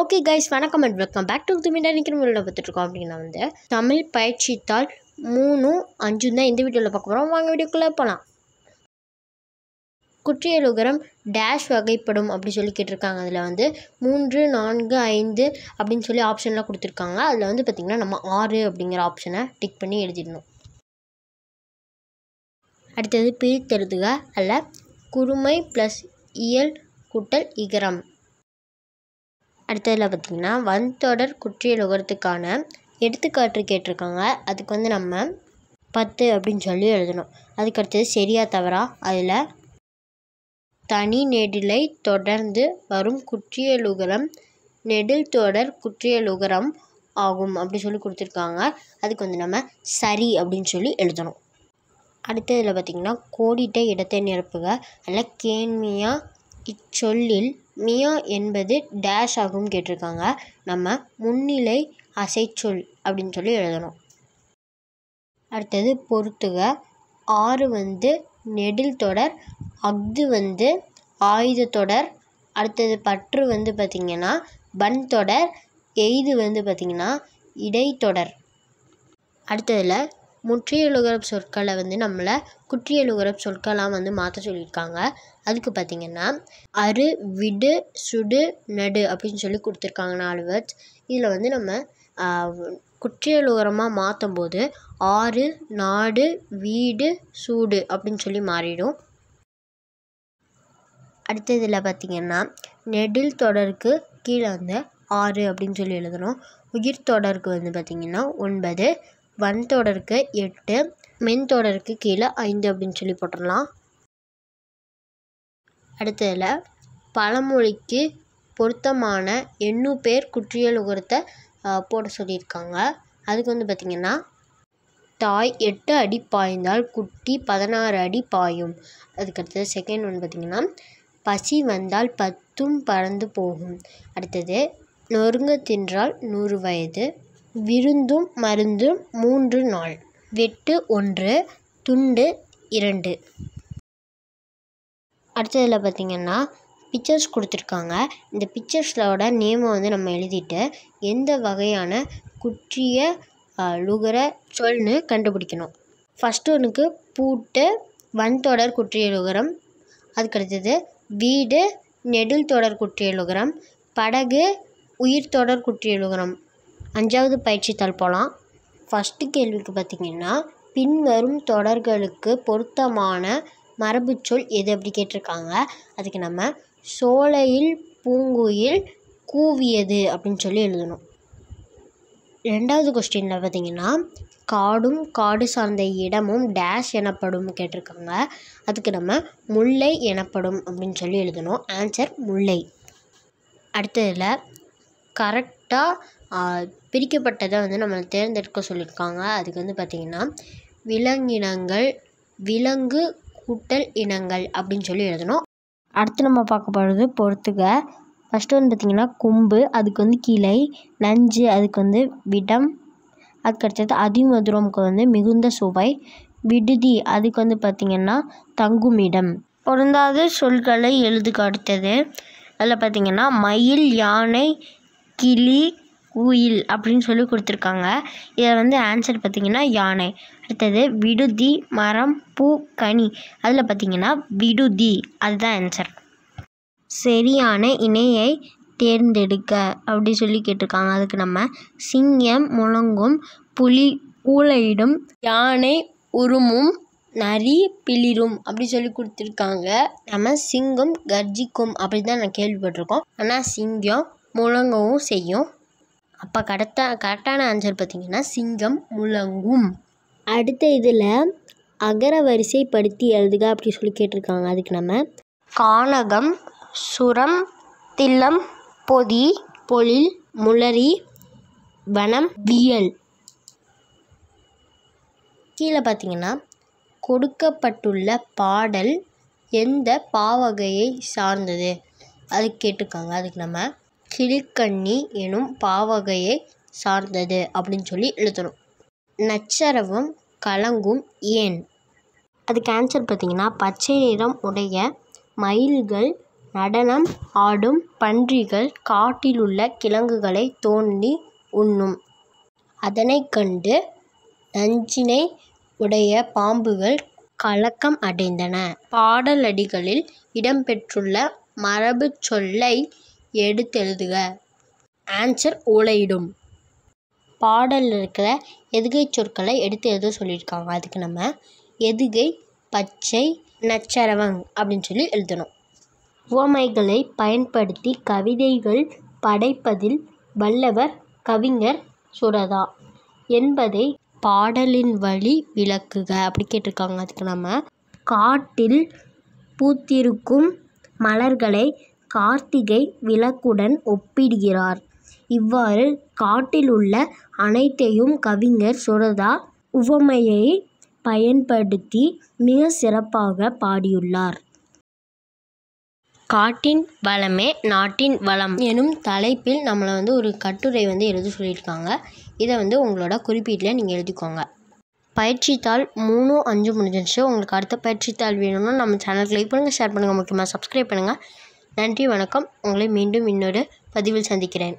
Okay guys வணக்கம் and welcome back to Tamil நினைக்கிற முறையில் பார்த்துட்ருக்கோம் அப்படின்னா வந்து தமிழ் பயிற்சித்தாள் மூணும் அஞ்சு தான் இந்த வீடியோவில் பார்க்க போகிறோம் வாங்க வீடியோக்குள்ளே போகலாம் குற்றியலுகரம் டேஷ் வகைப்படும் அப்படி சொல்லி கேட்டிருக்காங்க அதில் வந்து மூன்று நான்கு ஐந்து அப்படின்னு சொல்லி ஆப்ஷன்லாம் கொடுத்துருக்காங்க அதில் வந்து பார்த்திங்கன்னா நம்ம ஆறு அப்படிங்கிற ஆப்ஷனை டிக் பண்ணி எழுதிடணும் அடுத்தது பிரித்தெழுதுக அல்ல குறுமை ப்ளஸ் இயல் கூட்டல் இகரம் அடுத்ததில் பார்த்திங்கன்னா வன்தொடர் குற்றியலுகரத்துக்கான எடுத்துக்காட்டு கேட்டிருக்காங்க அதுக்கு வந்து நம்ம பத்து அப்படின்னு சொல்லி எழுதணும் அதுக்கடுத்தது சரியா தவறா அதில் தனி நெடிலை தொடர்ந்து வரும் குற்றியலுகரம் நெடில் தொடர் குற்றியலுகரம் ஆகும் அப்படி சொல்லி கொடுத்துருக்காங்க அதுக்கு வந்து நம்ம சரி அப்படின்னு சொல்லி எழுதணும் அடுத்ததில் பார்த்திங்கன்னா கோடிட்ட இடத்தை நிரப்புக அதில் கேண்மையாக இச்சொல்லில் மியா என்பது டேஷ் ஆகும் கேட்டிருக்காங்க நம்ம முன்னிலை அசைச்சொல் அப்படின்னு சொல்லி எழுதணும் அடுத்தது பொறுத்துக ஆறு வந்து நெடில் தொடர் அஃது வந்து ஆயுத தொடர் அடுத்தது பற்று வந்து பார்த்திங்கன்னா பன் தொடர் எய்து வந்து பார்த்திங்கன்னா இடைத்தொடர் அடுத்ததில் முற்றியலுகர சொற்களை வந்து நம்மளை குற்றியலுகர சொற்களாக வந்து மாற்ற சொல்லியிருக்காங்க அதுக்கு பார்த்திங்கன்னா அரு விடு சுடு நடு அப்படின்னு சொல்லி கொடுத்துருக்காங்க நாலு வேர்ட்ஸ் இதில் வந்து நம்ம குற்றியலுகரமாக மாற்றும் போது ஆறு நாடு வீடு சூடு அப்படின்னு சொல்லி மாறிடும் அடுத்ததில் பார்த்திங்கன்னா நெடில் தொடருக்கு கீழே வந்து ஆறு அப்படின்னு சொல்லி எழுதணும் உயிர் தொடருக்கு வந்து பார்த்திங்கன்னா ஒன்பது வன் தொடருக்கு எட்டு மென் தொடருக்கு கீழே ஐந்து அப்படின்னு சொல்லி போட்டுடலாம் அடுத்ததில் பழமொழிக்கு பொருத்தமான எண்ணூ பேர் குற்றியல் உகரத்தை போட சொல்லியிருக்காங்க அதுக்கு வந்து பார்த்திங்கன்னா தாய் எட்டு அடி பாய்ந்தால் குட்டி பதினாறு அடி பாயும் அதுக்கடுத்தது செகண்ட் ஒன்று பார்த்திங்கன்னா பசி வந்தால் பத்தும் பறந்து போகும் அடுத்தது நொறுங்க தின்றால் நூறு வயது விருந்தும் மருந்தும் மூன்று நாள் வெட்டு ஒன்று துண்டு இரண்டு அடுத்ததில் பார்த்திங்கன்னா பிக்சர்ஸ் கொடுத்துருக்காங்க இந்த பிக்சர்ஸோட நேமை வந்து நம்ம எழுதிட்டு எந்த வகையான குற்றிய லுகர சொல்னு கண்டுபிடிக்கணும் ஃபஸ்ட்டு ஒன்றுக்கு பூட்டு வன்தொடர் குற்றிய லுகரம் அதுக்கடுத்தது வீடு நெடில் தொடர் குற்றிய லுகரம் படகு உயிர் தொடர் குற்றிய லுகரம் அஞ்சாவது பயிற்சி தாள் போகலாம் ஃபஸ்ட்டு கேள்விக்கு பார்த்திங்கன்னா பின்வரும் தொடர்களுக்கு பொருத்தமான மரபுச்சொல் எது அப்படி கேட்டிருக்காங்க அதுக்கு நம்ம சோலையில் பூங்குயில் கூவியது அப்படின்னு சொல்லி எழுதணும் ரெண்டாவது கொஸ்டினில் பார்த்திங்கன்னா காடும் காடு சார்ந்த இடமும் டேஷ் எனப்படும் கேட்டிருக்காங்க அதுக்கு நம்ம முல்லை எனப்படும் அப்படின்னு சொல்லி எழுதணும் ஆன்சர் முல்லை அடுத்ததில் கரெக்டாக பிரிக்கப்பட்டதை வந்து நம்மளை தேர்ந்தெடுக்க சொல்லியிருக்காங்க அதுக்கு வந்து பார்த்திங்கன்னா விலங்கினங்கள் விலங்கு கூட்டல் இனங்கள் அப்படின்னு சொல்லி எழுதணும் அடுத்து நம்ம பார்க்க போகிறது பொறுத்துக ஃபஸ்ட்டு வந்து பார்த்திங்கன்னா கொம்பு அதுக்கு வந்து கிளை நஞ்சு அதுக்கு வந்து விடம் அதுக்கடுத்தது அதிமதுரம்க்கு வந்து மிகுந்த சுவை விடுதி அதுக்கு வந்து பார்த்திங்கன்னா தங்குமிடம் பொருந்தாத சொல்களை எழுதுக்கு அடுத்தது அதில் பார்த்திங்கன்னா மயில் யானை கிளி குயில் அப்படின்னு சொல்லி கொடுத்துருக்காங்க இதில் வந்து ஆன்சர் பார்த்திங்கன்னா யானை அடுத்தது விடுதி மரம் பூ கனி அதில் பார்த்திங்கன்னா விடுதி அதுதான் ஆன்சர் சரியான இணையை தேர்ந்தெடுக்க அப்படி சொல்லி கேட்டிருக்காங்க அதுக்கு நம்ம சிங்கம் முழங்கும் புலி ஊழையிடும் யானை உருமும் நரி பிளிரும் அப்படி சொல்லி கொடுத்துருக்காங்க நம்ம சிங்கம் கர்ஜிக்கும் அப்படி தான் நான் கேள்விப்பட்டிருக்கோம் ஆனால் சிங்கம் முழங்கவும் செய்யும் அப்போ கரெக்டாக கரெக்டான ஆன்சர் பார்த்திங்கன்னா சிங்கம் முழங்கும் அடுத்த இதில் அகர வரிசைப்படுத்தி எழுதுக அப்படி சொல்லி கேட்டிருக்காங்க அதுக்கு நம்ம கானகம் சுரம் தில்லம் பொதி பொழில் முளரி வனம் வியல் கீழே பார்த்தீங்கன்னா கொடுக்கப்பட்டுள்ள பாடல் எந்த பாவகையை சார்ந்தது அது கேட்டிருக்காங்க அதுக்கு நம்ம கிளிக்கண்ணி எனும் பாவகையை சார்ந்தது அப்படின்னு சொல்லி எழுதணும் நச்சரவம் கலங்கும் ஏன் அதுக்கு ஆன்சர் பார்த்திங்கன்னா பச்சை நிறம் உடைய மயில்கள் நடனம் ஆடும் பன்றிகள் காட்டிலுள்ள கிழங்குகளை தோண்டி உண்ணும் அதனை கண்டு நஞ்சினை உடைய பாம்புகள் கலக்கம் அடைந்தன பாடலடிகளில் இடம்பெற்றுள்ள மரபு சொல்லை எடுத்தெழுதுக ஆன்சர் ஓலையிடும் பாடலில் இருக்கிற எதுகை சொற்களை எடுத்து எழுத சொல்லியிருக்காங்க அதுக்கு நம்ம எதுகை பச்சை நச்சரவங் அப்படின்னு சொல்லி எழுதணும் உவமைகளை பயன்படுத்தி கவிதைகள் படைப்பதில் வல்லவர் கவிஞர் சுரதா என்பதை பாடலின் வழி விளக்குக அப்படி கேட்டிருக்காங்க அதுக்கு நம்ம காட்டில் பூத்திருக்கும் மலர்களை கார்த்திகை விளக்குடன் ஒப்பிடுகிறார். இவ்வாறு காட்டில் உள்ள அனைத்தையும் கவிஞர் சுரதா உவமையை பயன்படுத்தி மிக சிறப்பாக பாடியுள்ளார். "காட்டின் வளமே நாட்டின் வளம்" எனும் தலைப்பில் நம்மளை வந்து ஒரு கட்டுரை வந்து எழுத சொல்லியிருக்காங்க. இதை வந்து உங்களோட குறிப்பீட்டில் நீங்கள் எழுதிக்கோங்க. பயிற்சித்தாள் மூணு அஞ்சு முடிஞ்சிருச்சு. உங்களுக்கு அடுத்த பயிற்சித்தாள் வேணும்னா நம்ம சேனலுக்கு லைக் பண்ணுங்கள், ஷேர் பண்ணுங்கள், முக்கியமாக சப்ஸ்கிரைப் பண்ணுங்கள். நன்றி வணக்கம் உங்களை மீண்டும் இன்னொரு பதிவில் சந்திக்கிறேன்